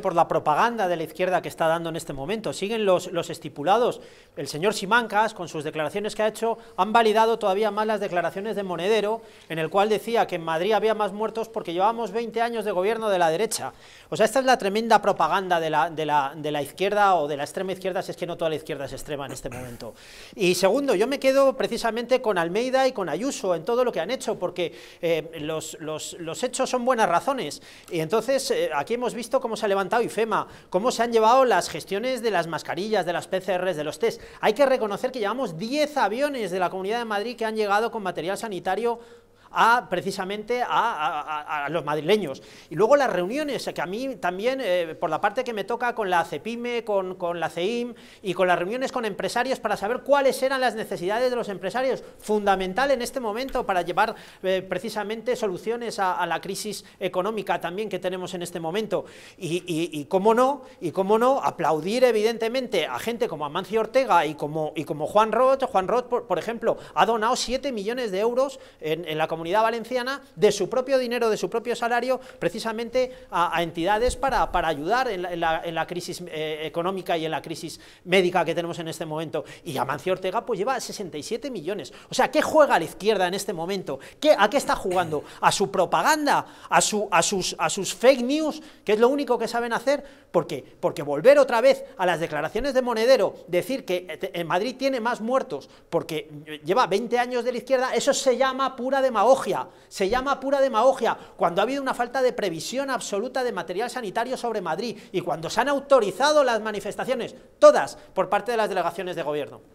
por la propaganda de la izquierda que está dando en este momento. Siguen los, los, estipulados. El señor Simancas, con sus declaraciones que ha hecho, han validado todavía más las declaraciones de Monedero, en el cual decía que en Madrid había más muertos porque llevamos 20 años de gobierno de la derecha. O sea, esta es la tremenda propaganda de la, de la, izquierda o de la extrema izquierda, si es que no toda la izquierda es extrema en este momento. Y segundo, yo me quedo precisamente con Almeida y con Ayuso en todo lo que han hecho, porque eh, los, hechos son buenas razones. Y entonces, eh, aquí hemos visto cómo sale levantado Fema. cómo se han llevado las gestiones de las mascarillas, de las PCRs, de los test. Hay que reconocer que llevamos 10 aviones de la Comunidad de Madrid que han llegado con material sanitario a, precisamente a, los madrileños. Y luego las reuniones, que a mí también, eh, por la parte que me toca con la CEPIME, con, con, la CEIM y con las reuniones con empresarios para saber cuáles eran las necesidades de los empresarios, fundamental en este momento para llevar eh, precisamente soluciones a, la crisis económica también que tenemos en este momento. Y, y, cómo no, y cómo no, aplaudir evidentemente a gente como Amancio Ortega y como, y como Juan Roth, Juan Roth, por, ejemplo, ha donado 7 millones de euros en, en la comunidad Valenciana de su propio dinero, de su propio salario, precisamente a, entidades para, para ayudar en la, en la, crisis eh, económica y en la crisis médica que tenemos en este momento. Y Amancio Ortega pues lleva 67 millones. O sea, ¿qué juega la izquierda en este momento? ¿Qué, ¿A qué está jugando? ¿A su propaganda? ¿A, su, a, sus, ¿A sus fake news? Que es lo único que saben hacer. porque Porque volver otra vez a las declaraciones de Monedero, decir que eh, en Madrid tiene más muertos porque lleva 20 años de la izquierda, eso se llama pura demagogia se llama pura demagogia, cuando ha habido una falta de previsión absoluta de material sanitario sobre Madrid y cuando se han autorizado las manifestaciones, todas por parte de las delegaciones de gobierno.